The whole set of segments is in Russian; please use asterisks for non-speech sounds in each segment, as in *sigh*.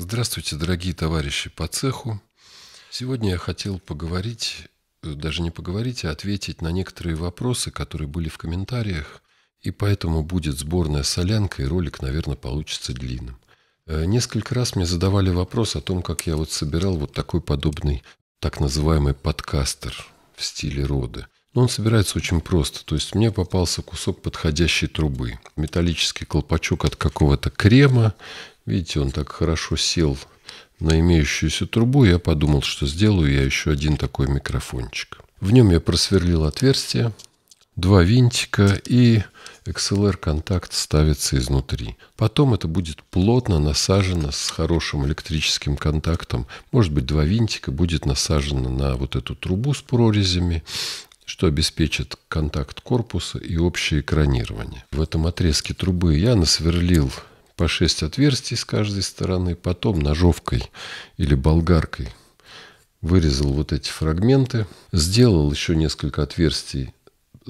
Здравствуйте, дорогие товарищи по цеху. Сегодня я хотел поговорить, э, даже не поговорить, а ответить на некоторые вопросы, которые были в комментариях. И поэтому будет сборная солянка, и ролик, наверное, получится длинным. Э, несколько раз мне задавали вопрос о том, как я вот собирал вот такой подобный так называемый подкастер в стиле Роды. Но он собирается очень просто. То есть мне попался кусок подходящей трубы. Металлический колпачок от какого-то крема, Видите, он так хорошо сел на имеющуюся трубу, я подумал, что сделаю я еще один такой микрофончик. В нем я просверлил отверстие, два винтика и XLR-контакт ставится изнутри. Потом это будет плотно насажено с хорошим электрическим контактом. Может быть, два винтика будет насажено на вот эту трубу с прорезями, что обеспечит контакт корпуса и общее экранирование. В этом отрезке трубы я насверлил по 6 отверстий с каждой стороны, потом ножовкой или болгаркой вырезал вот эти фрагменты, сделал еще несколько отверстий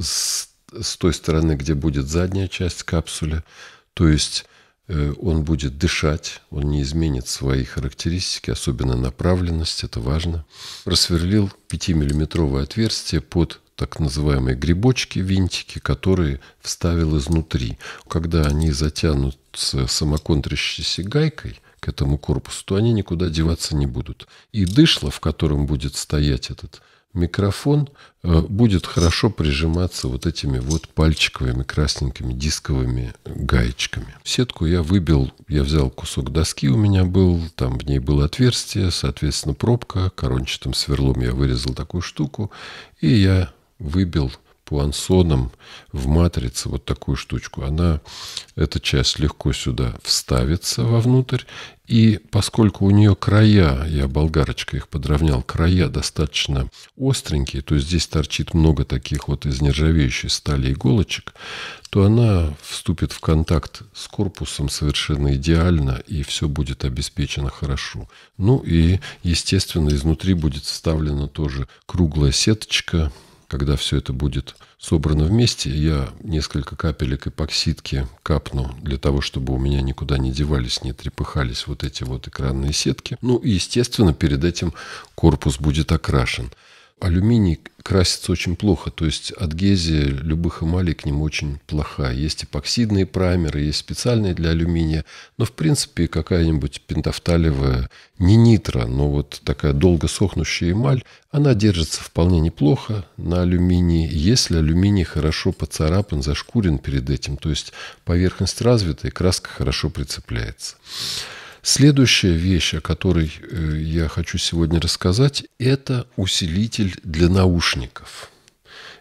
с, с той стороны, где будет задняя часть капсуля, то есть э, он будет дышать, он не изменит свои характеристики, особенно направленность, это важно. Просверлил 5-миллиметровое отверстие под так называемые грибочки, винтики, которые вставил изнутри. Когда они затянутся самоконтрящейся гайкой к этому корпусу, то они никуда деваться не будут. И дышло, в котором будет стоять этот микрофон, э, будет хорошо прижиматься вот этими вот пальчиковыми красненькими дисковыми гаечками. Сетку я выбил, я взял кусок доски у меня был, там в ней было отверстие, соответственно пробка, корончатым сверлом я вырезал такую штуку, и я выбил пуансоном в матрице вот такую штучку. Она, эта часть легко сюда вставится вовнутрь. И поскольку у нее края, я болгарочкой их подровнял, края достаточно остренькие, то есть здесь торчит много таких вот из нержавеющей стали иголочек, то она вступит в контакт с корпусом совершенно идеально, и все будет обеспечено хорошо. Ну и, естественно, изнутри будет вставлена тоже круглая сеточка, когда все это будет собрано вместе, я несколько капелек эпоксидки капну для того, чтобы у меня никуда не девались, не трепыхались вот эти вот экранные сетки. Ну и, естественно, перед этим корпус будет окрашен алюминий красится очень плохо, то есть адгезия любых эмалей к нему очень плоха. Есть эпоксидные праймеры, есть специальные для алюминия, но в принципе какая-нибудь пентафталевая, не нитро, но вот такая долго сохнущая эмаль, она держится вполне неплохо на алюминии, если алюминий хорошо поцарапан, зашкурен перед этим, то есть поверхность развита и краска хорошо прицепляется. Следующая вещь, о которой э, я хочу сегодня рассказать, это усилитель для наушников.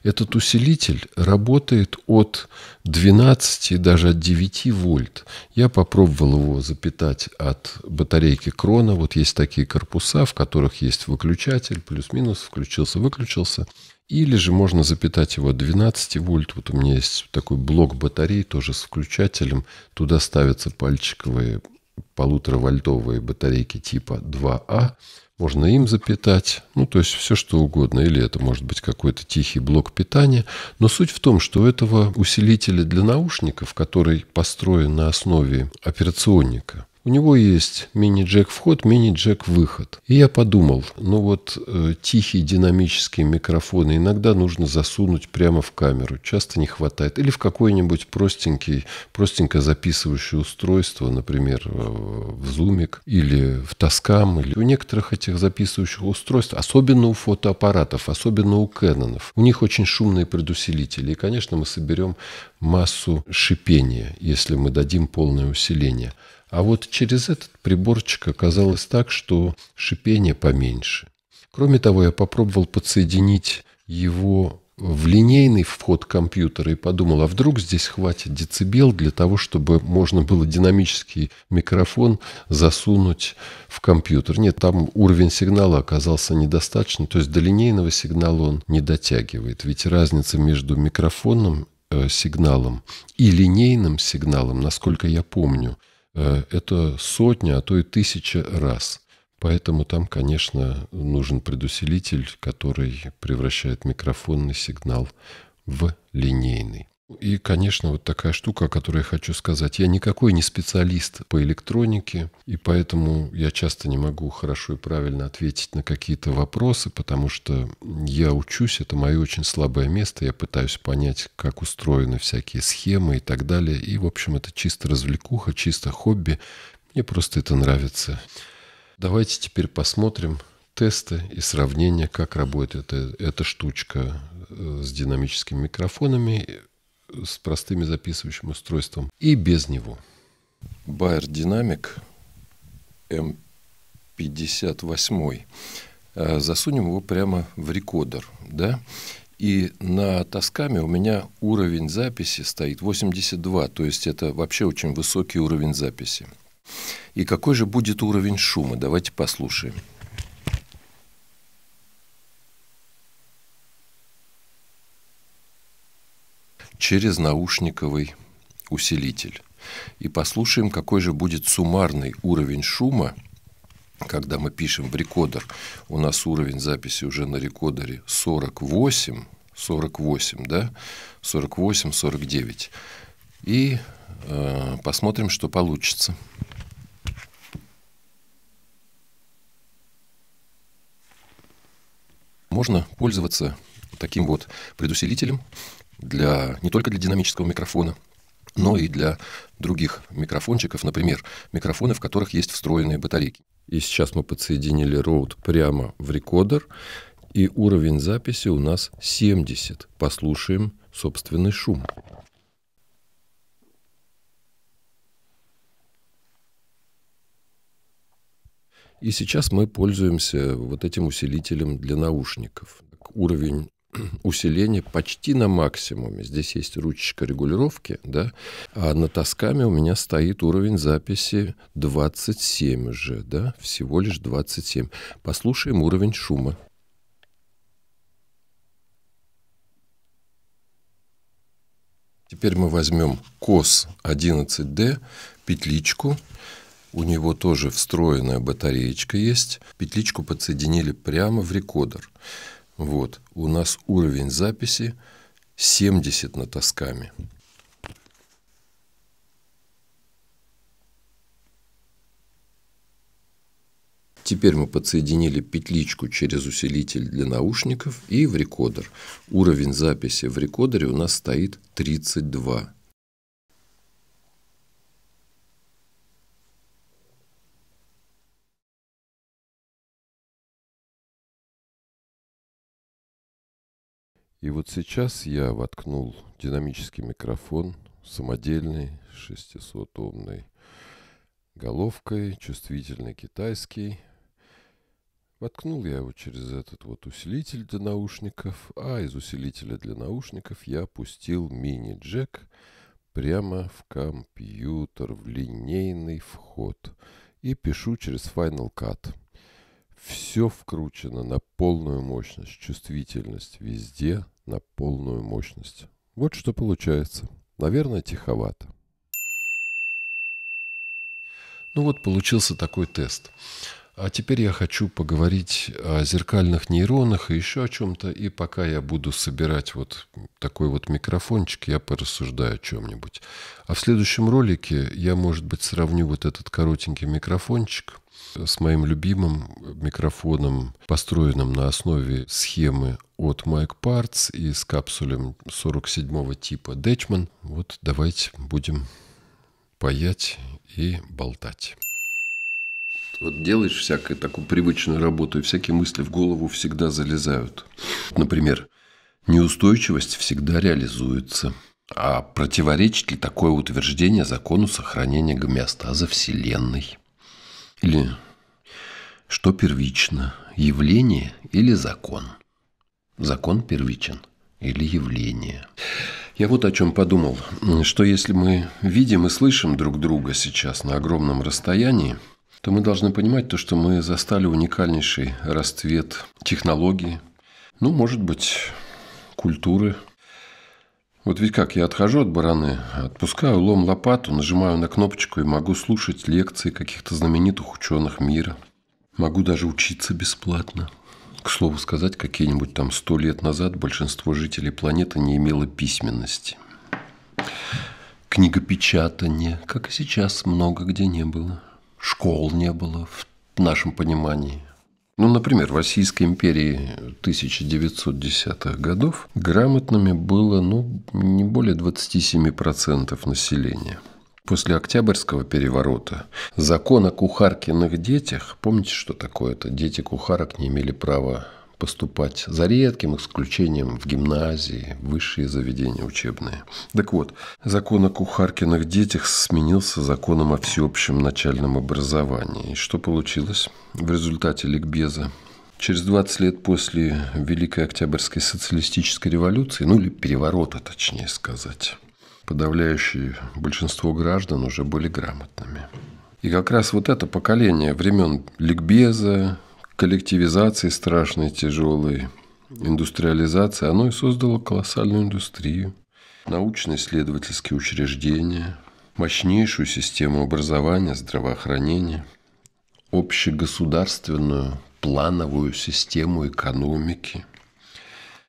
Этот усилитель работает от 12 даже от 9 вольт. Я попробовал его запитать от батарейки Крона. Вот есть такие корпуса, в которых есть выключатель, плюс-минус, включился, выключился. Или же можно запитать его 12 вольт. Вот у меня есть такой блок батарей тоже с включателем. Туда ставятся пальчиковые полуторавольтовые батарейки типа 2А. А, можно им запитать, ну, то есть все что угодно. Или это может быть какой-то тихий блок питания. Но суть в том, что у этого усилителя для наушников, который построен на основе операционника, у него есть мини-джек вход, мини-джек выход. И я подумал, ну вот э, тихие динамические микрофоны иногда нужно засунуть прямо в камеру, часто не хватает. Или в какой-нибудь простенький, простенько записывающее устройство, например, э, в зумик или в тоскам. Или у некоторых этих записывающих устройств, особенно у фотоаппаратов, особенно у Кэнонов, у них очень шумные предусилители. И, конечно, мы соберем массу шипения, если мы дадим полное усиление. А вот через этот приборчик оказалось так, что шипение поменьше. Кроме того, я попробовал подсоединить его в линейный вход компьютера и подумал, а вдруг здесь хватит децибел для того, чтобы можно было динамический микрофон засунуть в компьютер. Нет, там уровень сигнала оказался недостаточным, то есть до линейного сигнала он не дотягивает. Ведь разница между микрофоном Э, сигналом и линейным сигналом, насколько я помню, э, это сотня, а то и тысяча раз. Поэтому там, конечно, нужен предусилитель, который превращает микрофонный сигнал в линейный. И, конечно, вот такая штука, о которой я хочу сказать. Я никакой не специалист по электронике, и поэтому я часто не могу хорошо и правильно ответить на какие-то вопросы, потому что я учусь, это мое очень слабое место, я пытаюсь понять, как устроены всякие схемы и так далее. И, в общем, это чисто развлекуха, чисто хобби. Мне просто это нравится. Давайте теперь посмотрим тесты и сравнение, как работает эта, эта штучка э, с динамическими микрофонами с простыми записывающим устройством и без него. Байер Динамик М58. Засунем его прямо в рекодер, да? И на Тоскаме у меня уровень записи стоит 82, то есть это вообще очень высокий уровень записи. И какой же будет уровень шума? Давайте послушаем. через наушниковый усилитель. И послушаем, какой же будет суммарный уровень шума, когда мы пишем в рекодер. У нас уровень записи уже на рекодере 48, 48, да, 48, 49. И э, посмотрим, что получится. Можно пользоваться таким вот предусилителем для, не только для динамического микрофона, но и для других микрофончиков, например, микрофоны, в которых есть встроенные батарейки. И сейчас мы подсоединили роут прямо в рекодер, и уровень записи у нас 70. Послушаем собственный шум. И сейчас мы пользуемся вот этим усилителем для наушников. Уровень *clears throat* усиление почти на максимуме. Здесь есть ручечка регулировки, да, а на тосками у меня стоит уровень записи 27 уже, да, всего лишь 27. Послушаем уровень шума. Теперь мы возьмем кос 11D, петличку. У него тоже встроенная батареечка есть. Петличку подсоединили прямо в рекодер. Вот, у нас уровень записи 70 на тосками. Теперь мы подсоединили петличку через усилитель для наушников и в рекодер. Уровень записи в рекодере у нас стоит 32. И вот сейчас я воткнул динамический микрофон, самодельный, 600-омный, головкой, чувствительный китайский. Воткнул я его через этот вот усилитель для наушников, а из усилителя для наушников я пустил мини-джек прямо в компьютер, в линейный вход. И пишу через Final Cut. Все вкручено на полную мощность, чувствительность везде на полную мощность. Вот что получается. Наверное, тиховато. Ну вот получился такой тест. А теперь я хочу поговорить о зеркальных нейронах и еще о чем-то. И пока я буду собирать вот такой вот микрофончик, я порассуждаю о чем-нибудь. А в следующем ролике я, может быть, сравню вот этот коротенький микрофончик с моим любимым микрофоном, построенным на основе схемы от Mike Parts и с капсулем 47 го типа Дечман. Вот давайте будем паять и болтать. Вот делаешь всякую такую привычную работу, и всякие мысли в голову всегда залезают. Например, неустойчивость всегда реализуется. А противоречит ли такое утверждение закону сохранения гомеостаза Вселенной? Или что первично, явление или закон? Закон первичен или явление? Я вот о чем подумал, что если мы видим и слышим друг друга сейчас на огромном расстоянии, то мы должны понимать то, что мы застали уникальнейший расцвет технологии ну, может быть, культуры. Вот ведь как, я отхожу от бараны, отпускаю лом лопату, нажимаю на кнопочку и могу слушать лекции каких-то знаменитых ученых мира. Могу даже учиться бесплатно. К слову сказать, какие-нибудь там сто лет назад большинство жителей планеты не имело письменности. Книгопечатание, как и сейчас, много где не было школ не было в нашем понимании. Ну, например, в Российской империи 1910-х годов грамотными было ну, не более 27% населения. После Октябрьского переворота закон о кухаркиных детях, помните, что такое то Дети кухарок не имели права поступать за редким исключением в гимназии, высшие заведения учебные. Так вот, закон о кухаркиных детях сменился законом о всеобщем начальном образовании. И что получилось в результате ликбеза? Через 20 лет после Великой Октябрьской социалистической революции, ну или переворота, точнее сказать, подавляющее большинство граждан уже были грамотными. И как раз вот это поколение времен ликбеза, коллективизации страшной, тяжелой, индустриализации, оно и создало колоссальную индустрию, научно-исследовательские учреждения, мощнейшую систему образования, здравоохранения, общегосударственную плановую систему экономики.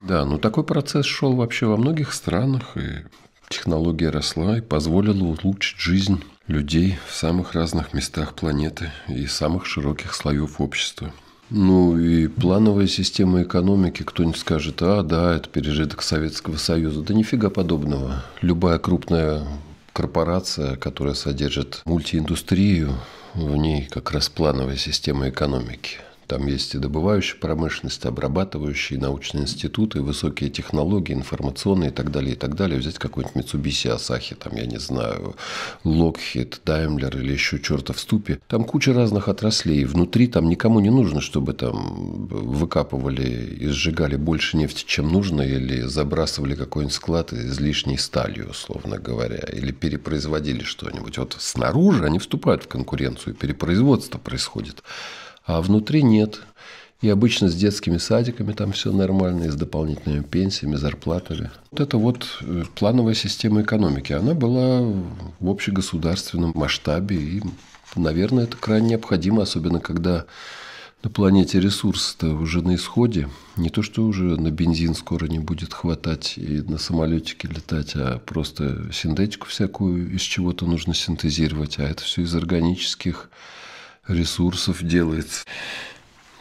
Да, но ну такой процесс шел вообще во многих странах, и технология росла и позволила улучшить жизнь людей в самых разных местах планеты и самых широких слоев общества – ну и плановая система экономики, кто-нибудь скажет, а, да, это пережиток Советского Союза. Да нифига подобного. Любая крупная корпорация, которая содержит мультииндустрию, в ней как раз плановая система экономики – там есть и добывающая промышленность, и обрабатывающие, научные институты, и высокие технологии, информационные и так далее, и так далее. Взять какой-нибудь Mitsubishi, Асахи, там, я не знаю, Локхит, Даймлер или еще черта в ступе. Там куча разных отраслей. Внутри там никому не нужно, чтобы там выкапывали и сжигали больше нефти, чем нужно, или забрасывали какой-нибудь склад излишней сталью, условно говоря, или перепроизводили что-нибудь. Вот снаружи они вступают в конкуренцию, перепроизводство происходит а внутри нет. И обычно с детскими садиками там все нормально, и с дополнительными пенсиями, зарплатами. Вот это вот э, плановая система экономики. Она была в общегосударственном масштабе, и, наверное, это крайне необходимо, особенно когда на планете ресурс-то уже на исходе. Не то, что уже на бензин скоро не будет хватать и на самолетике летать, а просто синтетику всякую из чего-то нужно синтезировать. А это все из органических ресурсов делается.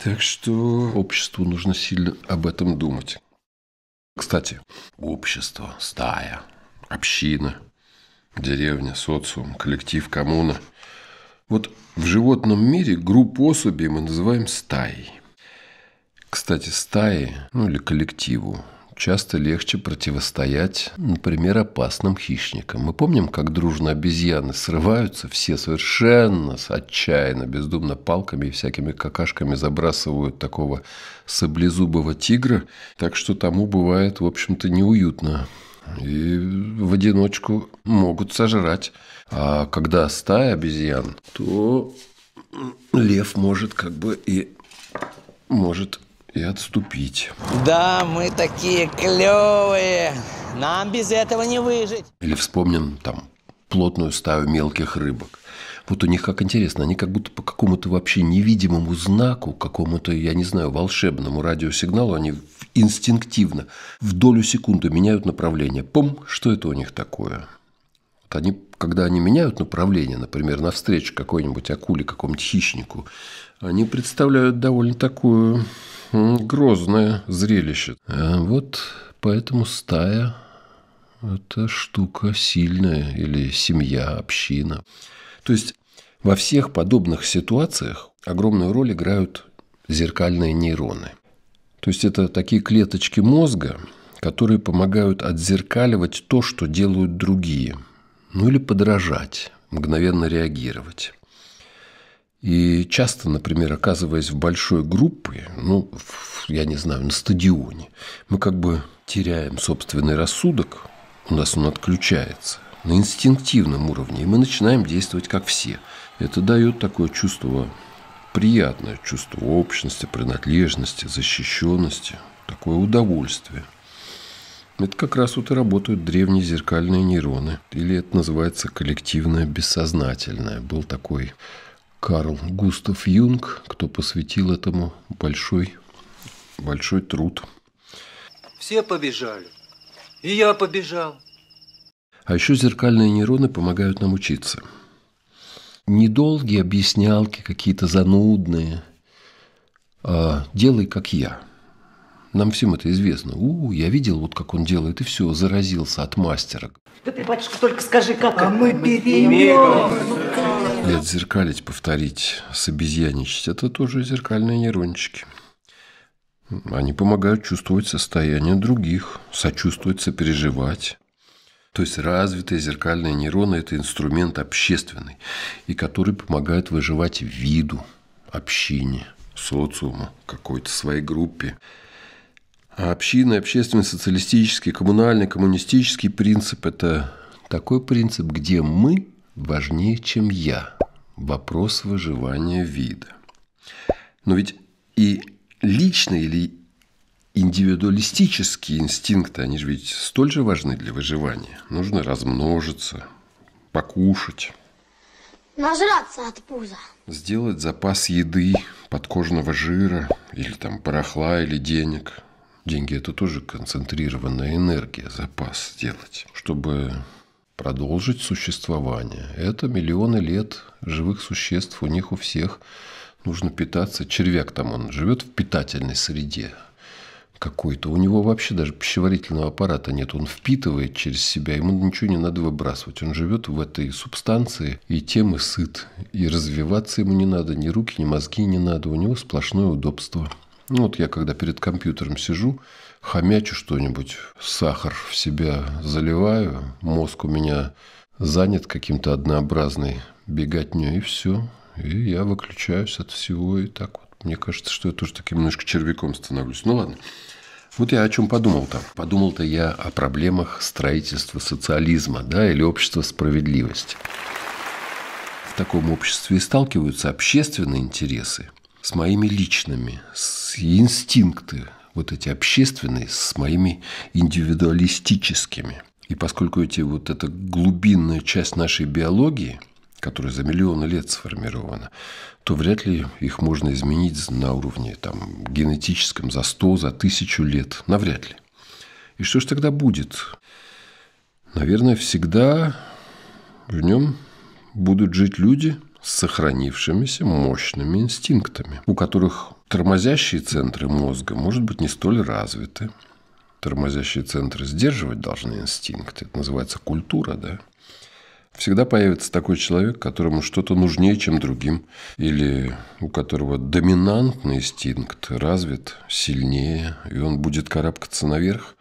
Так что обществу нужно сильно об этом думать. Кстати, общество, стая, община, деревня, социум, коллектив, коммуна. Вот в животном мире группу особей мы называем стаей. Кстати, стаи, ну или коллективу, часто легче противостоять, например, опасным хищникам. Мы помним, как дружно обезьяны срываются, все совершенно отчаянно, бездумно палками и всякими какашками забрасывают такого саблезубого тигра, так что тому бывает, в общем-то, неуютно и в одиночку могут сожрать. А когда стая обезьян, то лев может как бы и может и отступить. Да, мы такие клевые. Нам без этого не выжить. Или вспомним там плотную стаю мелких рыбок. Вот у них как интересно, они как будто по какому-то вообще невидимому знаку, какому-то, я не знаю, волшебному радиосигналу, они инстинктивно в долю секунды меняют направление. Пум, что это у них такое? Вот они, когда они меняют направление, например, навстречу какой-нибудь акуле, какому-нибудь хищнику, они представляют довольно такое грозное зрелище. А вот поэтому стая – это штука сильная или семья, община. То есть во всех подобных ситуациях огромную роль играют зеркальные нейроны. То есть это такие клеточки мозга, которые помогают отзеркаливать то, что делают другие, ну или подражать, мгновенно реагировать. И часто, например, оказываясь в большой группе, ну, в, я не знаю, на стадионе, мы как бы теряем собственный рассудок, у нас он отключается на инстинктивном уровне, и мы начинаем действовать как все. Это дает такое чувство, приятное чувство общности, принадлежности, защищенности, такое удовольствие. Это как раз вот и работают древние зеркальные нейроны. Или это называется коллективное бессознательное. Был такой Карл Густав Юнг, кто посвятил этому большой, большой труд. Все побежали. И я побежал. А еще зеркальные нейроны помогают нам учиться. Недолгие объяснялки, какие-то занудные. А, делай, как я. Нам всем это известно. У, я видел, вот как он делает, и все, заразился от мастера. Да ты, батюшка, только скажи, как... А мы берем. берем. И отзеркалить, повторить, собезьяничать – это тоже зеркальные нейрончики. Они помогают чувствовать состояние других, сочувствовать, сопереживать. То есть развитые зеркальные нейроны – это инструмент общественный, и который помогает выживать виду, общине, социуму, какой-то своей группе. А общины, общественный, социалистический, коммунальный, коммунистический принцип – это такой принцип, где мы важнее, чем я. Вопрос выживания вида. Но ведь и личные или индивидуалистические инстинкты, они же ведь столь же важны для выживания. Нужно размножиться, покушать. Нажраться от пуза. Сделать запас еды, подкожного жира, или там барахла, или денег. Деньги – это тоже концентрированная энергия, запас сделать, чтобы продолжить существование. Это миллионы лет живых существ, у них у всех нужно питаться. Червяк там, он живет в питательной среде какой-то. У него вообще даже пищеварительного аппарата нет. Он впитывает через себя, ему ничего не надо выбрасывать. Он живет в этой субстанции и тем и сыт. И развиваться ему не надо, ни руки, ни мозги не надо. У него сплошное удобство. Ну, вот я когда перед компьютером сижу, хомячу что-нибудь, сахар в себя заливаю, мозг у меня занят каким-то однообразной беготней, и все. И я выключаюсь от всего, и так вот. Мне кажется, что я тоже таким немножко червяком становлюсь. Ну ладно. Вот я о чем подумал-то. Подумал-то я о проблемах строительства социализма, да, или общества справедливости. В таком обществе и сталкиваются общественные интересы с моими личными, с инстинкты, вот эти общественные с моими индивидуалистическими. И поскольку эти, вот эта глубинная часть нашей биологии, которая за миллионы лет сформирована, то вряд ли их можно изменить на уровне там, генетическом за сто, за тысячу лет. Навряд ли. И что же тогда будет? Наверное, всегда в нем будут жить люди с сохранившимися мощными инстинктами, у которых Тормозящие центры мозга, может быть, не столь развиты. Тормозящие центры сдерживать должны инстинкты. Это называется культура, да? Всегда появится такой человек, которому что-то нужнее, чем другим, или у которого доминантный инстинкт развит сильнее, и он будет карабкаться наверх,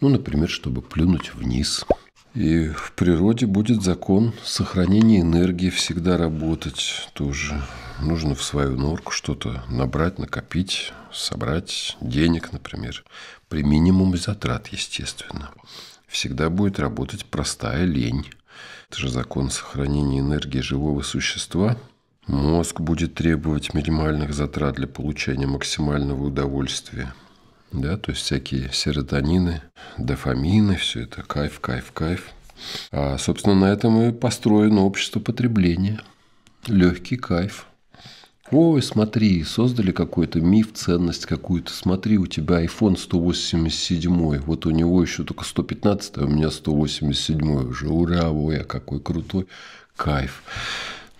ну, например, чтобы плюнуть вниз. И в природе будет закон сохранения энергии всегда работать тоже нужно в свою норку что-то набрать, накопить, собрать денег, например, при минимуме затрат, естественно. Всегда будет работать простая лень. Это же закон сохранения энергии живого существа. Мозг будет требовать минимальных затрат для получения максимального удовольствия. Да, то есть всякие серотонины, дофамины, все это кайф, кайф, кайф. А, собственно, на этом и построено общество потребления. Легкий кайф – Ой, смотри, создали какой-то миф, ценность какую-то. Смотри, у тебя iPhone 187, вот у него еще только 115, а у меня 187 уже. Ура, ой, а какой крутой кайф.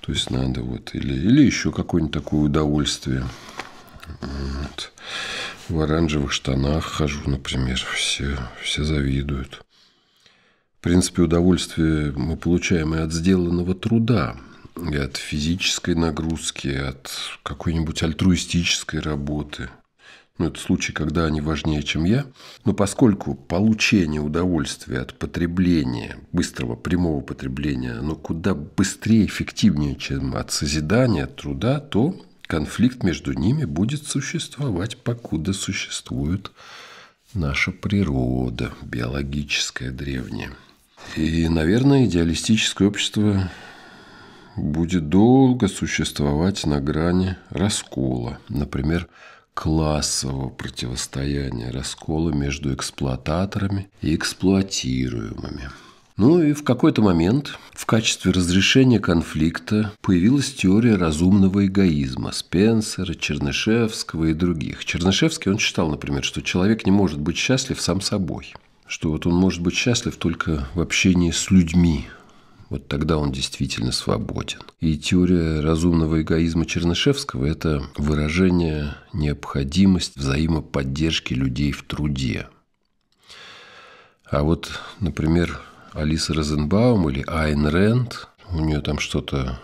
То есть надо вот, или, или еще какое-нибудь такое удовольствие. Вот. В оранжевых штанах хожу, например, все, все завидуют. В принципе, удовольствие мы получаем и от сделанного труда и от физической нагрузки, от какой-нибудь альтруистической работы. Ну, это случай, когда они важнее, чем я. Но поскольку получение удовольствия от потребления, быстрого, прямого потребления, оно куда быстрее, эффективнее, чем от созидания, от труда, то конфликт между ними будет существовать, покуда существует наша природа, биологическая, древняя. И, наверное, идеалистическое общество будет долго существовать на грани раскола, например, классового противостояния, раскола между эксплуататорами и эксплуатируемыми. Ну и в какой-то момент в качестве разрешения конфликта появилась теория разумного эгоизма Спенсера, Чернышевского и других. Чернышевский, он считал, например, что человек не может быть счастлив сам собой, что вот он может быть счастлив только в общении с людьми, вот тогда он действительно свободен. И теория разумного эгоизма Чернышевского – это выражение необходимость взаимоподдержки людей в труде. А вот, например, Алиса Розенбаум или Айн Рэнд, у нее там что-то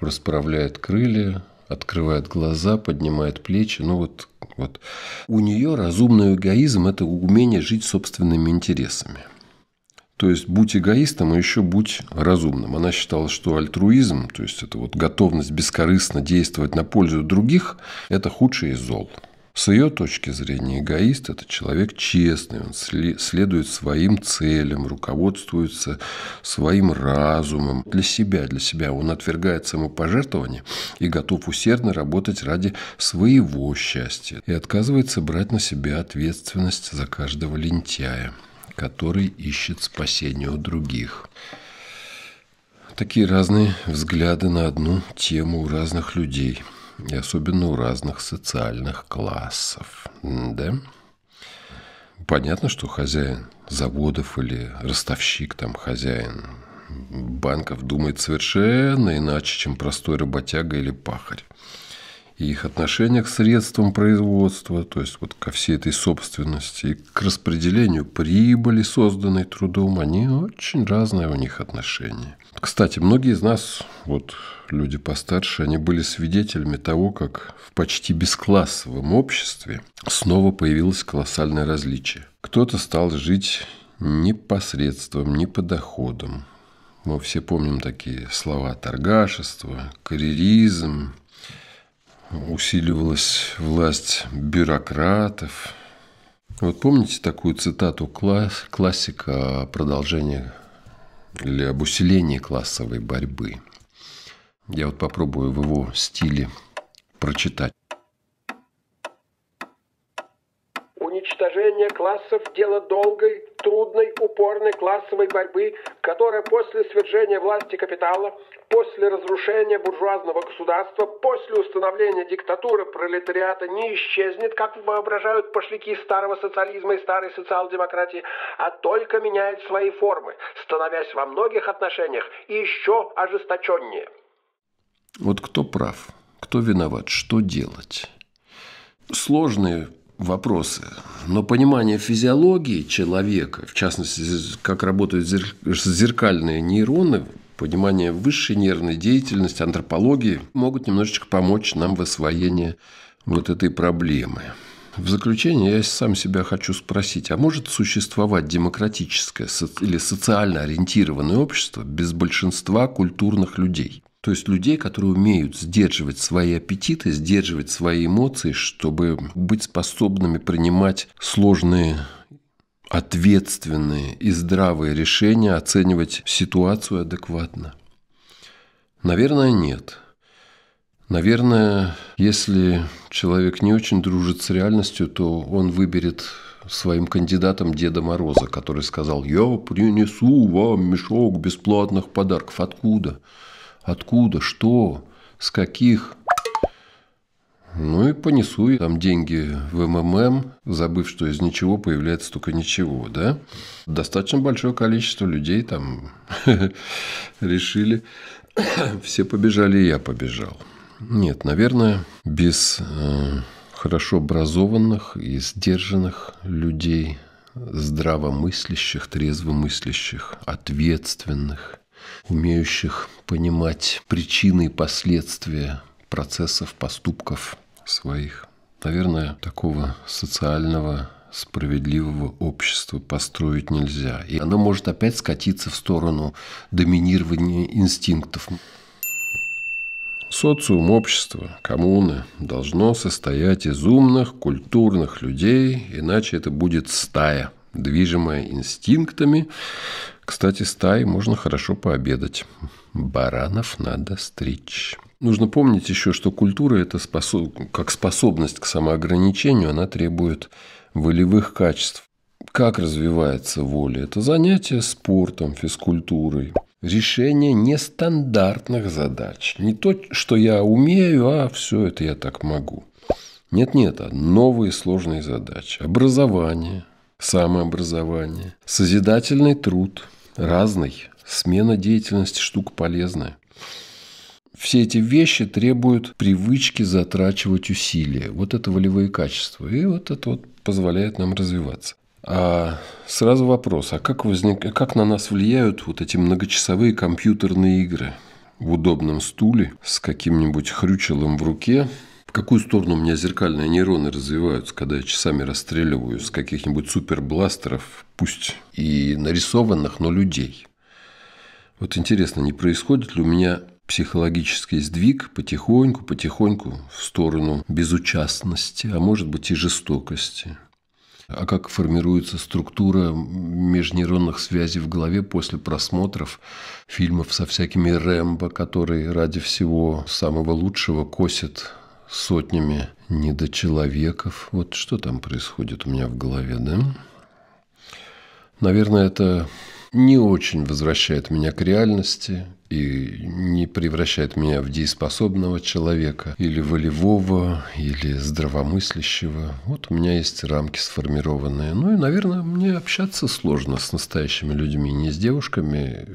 расправляет крылья, открывает глаза, поднимает плечи. Ну вот, вот. У нее разумный эгоизм – это умение жить собственными интересами – то есть будь эгоистом, а еще будь разумным. Она считала, что альтруизм, то есть это вот готовность бескорыстно действовать на пользу других, это худший из зол. С ее точки зрения, эгоист – это человек честный, он следует своим целям, руководствуется своим разумом для себя, для себя. Он отвергает самопожертвование и готов усердно работать ради своего счастья и отказывается брать на себя ответственность за каждого лентяя который ищет спасения у других. Такие разные взгляды на одну тему у разных людей, и особенно у разных социальных классов. Да? Понятно, что хозяин заводов или ростовщик, там хозяин банков думает совершенно иначе, чем простой работяга или пахарь и их отношение к средствам производства, то есть вот ко всей этой собственности, и к распределению прибыли, созданной трудом, они очень разные у них отношения. Кстати, многие из нас, вот люди постарше, они были свидетелями того, как в почти бесклассовом обществе снова появилось колоссальное различие. Кто-то стал жить не по средствам, не по доходам. Мы все помним такие слова торгашество, карьеризм, усиливалась власть бюрократов. Вот помните такую цитату класс, классика о продолжении или об усилении классовой борьбы? Я вот попробую в его стиле прочитать. Уничтожение классов – дело долгой, трудной, упорной классовой борьбы, которая после свержения власти капитала После разрушения буржуазного государства, после установления диктатуры пролетариата не исчезнет, как воображают пошляки старого социализма и старой социал-демократии, а только меняет свои формы, становясь во многих отношениях еще ожесточеннее. Вот кто прав, кто виноват, что делать? Сложные вопросы. Но понимание физиологии человека, в частности, как работают зеркальные нейроны, понимание высшей нервной деятельности, антропологии могут немножечко помочь нам в освоении вот этой проблемы. В заключение я сам себя хочу спросить, а может существовать демократическое или социально ориентированное общество без большинства культурных людей? То есть людей, которые умеют сдерживать свои аппетиты, сдерживать свои эмоции, чтобы быть способными принимать сложные ответственные и здравые решения оценивать ситуацию адекватно? Наверное, нет. Наверное, если человек не очень дружит с реальностью, то он выберет своим кандидатом Деда Мороза, который сказал, я принесу вам мешок бесплатных подарков. Откуда? Откуда? Что? С каких ну и понесу и там деньги в МММ, забыв, что из ничего появляется только ничего, да? Достаточно большое количество людей там *laughs* решили. *coughs* Все побежали, и я побежал. Нет, наверное, без э, хорошо образованных и сдержанных людей, здравомыслящих, трезвомыслящих, ответственных, умеющих понимать причины и последствия процессов, поступков – своих. Наверное, такого социального справедливого общества построить нельзя. И оно может опять скатиться в сторону доминирования инстинктов. Социум общества, коммуны должно состоять из умных, культурных людей, иначе это будет стая, движимая инстинктами. Кстати, стаи можно хорошо пообедать. Баранов надо стричь. Нужно помнить еще, что культура это способ... как способность к самоограничению, она требует волевых качеств. Как развивается воля? Это занятие спортом, физкультурой, решение нестандартных задач. Не то, что я умею, а все это я так могу. Нет-нет, а новые сложные задачи. Образование, самообразование, созидательный труд, разный, смена деятельности штука полезная все эти вещи требуют привычки затрачивать усилия. Вот это волевые качества. И вот это вот позволяет нам развиваться. А сразу вопрос, а как, возник, как на нас влияют вот эти многочасовые компьютерные игры? В удобном стуле с каким-нибудь хрючелом в руке, в какую сторону у меня зеркальные нейроны развиваются, когда я часами расстреливаю с каких-нибудь супербластеров, пусть и нарисованных, но людей. Вот интересно, не происходит ли у меня психологический сдвиг потихоньку-потихоньку в сторону безучастности, а может быть и жестокости. А как формируется структура межнейронных связей в голове после просмотров фильмов со всякими Рэмбо, которые ради всего самого лучшего косят сотнями недочеловеков. Вот что там происходит у меня в голове, да? Наверное, это не очень возвращает меня к реальности, и не превращает меня в дееспособного человека или волевого, или здравомыслящего. Вот у меня есть рамки сформированные. Ну и, наверное, мне общаться сложно с настоящими людьми, не с девушками, э,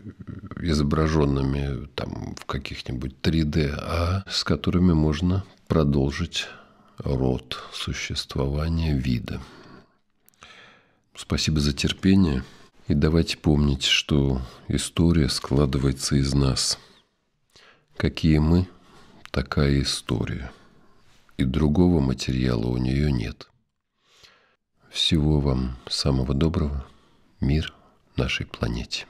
изображенными там в каких-нибудь 3D, а с которыми можно продолжить род существования вида. Спасибо за терпение. И давайте помнить, что история складывается из нас. Какие мы, такая история. И другого материала у нее нет. Всего вам самого доброго. Мир нашей планете.